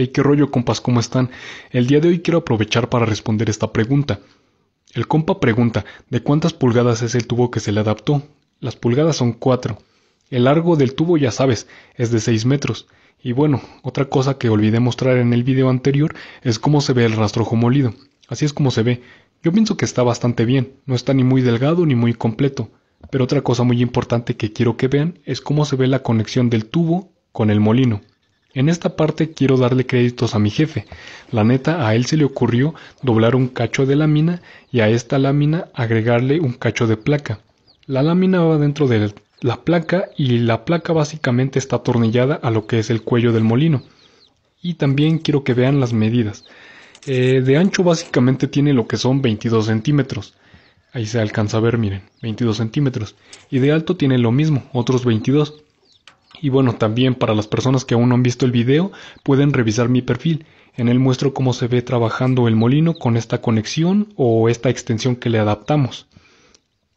Hey, qué rollo, compas, ¿cómo están? El día de hoy quiero aprovechar para responder esta pregunta. El compa pregunta, ¿de cuántas pulgadas es el tubo que se le adaptó? Las pulgadas son cuatro. El largo del tubo, ya sabes, es de 6 metros. Y bueno, otra cosa que olvidé mostrar en el video anterior es cómo se ve el rastrojo molido. Así es como se ve. Yo pienso que está bastante bien, no está ni muy delgado ni muy completo. Pero otra cosa muy importante que quiero que vean es cómo se ve la conexión del tubo con el molino. En esta parte quiero darle créditos a mi jefe. La neta, a él se le ocurrió doblar un cacho de lámina y a esta lámina agregarle un cacho de placa. La lámina va dentro de la placa y la placa básicamente está atornillada a lo que es el cuello del molino. Y también quiero que vean las medidas. Eh, de ancho básicamente tiene lo que son 22 centímetros. Ahí se alcanza a ver, miren, 22 centímetros. Y de alto tiene lo mismo, otros 22. Y bueno, también para las personas que aún no han visto el video, pueden revisar mi perfil. En él muestro cómo se ve trabajando el molino con esta conexión o esta extensión que le adaptamos.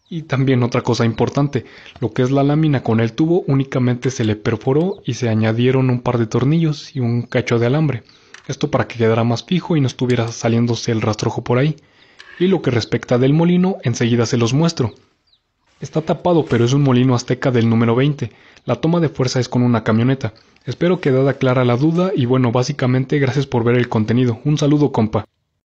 Y también otra cosa importante, lo que es la lámina con el tubo únicamente se le perforó y se añadieron un par de tornillos y un cacho de alambre. Esto para que quedara más fijo y no estuviera saliéndose el rastrojo por ahí. Y lo que respecta del molino, enseguida se los muestro. Está tapado, pero es un molino azteca del número 20. La toma de fuerza es con una camioneta. Espero que dada clara la duda y bueno, básicamente gracias por ver el contenido. Un saludo, compa.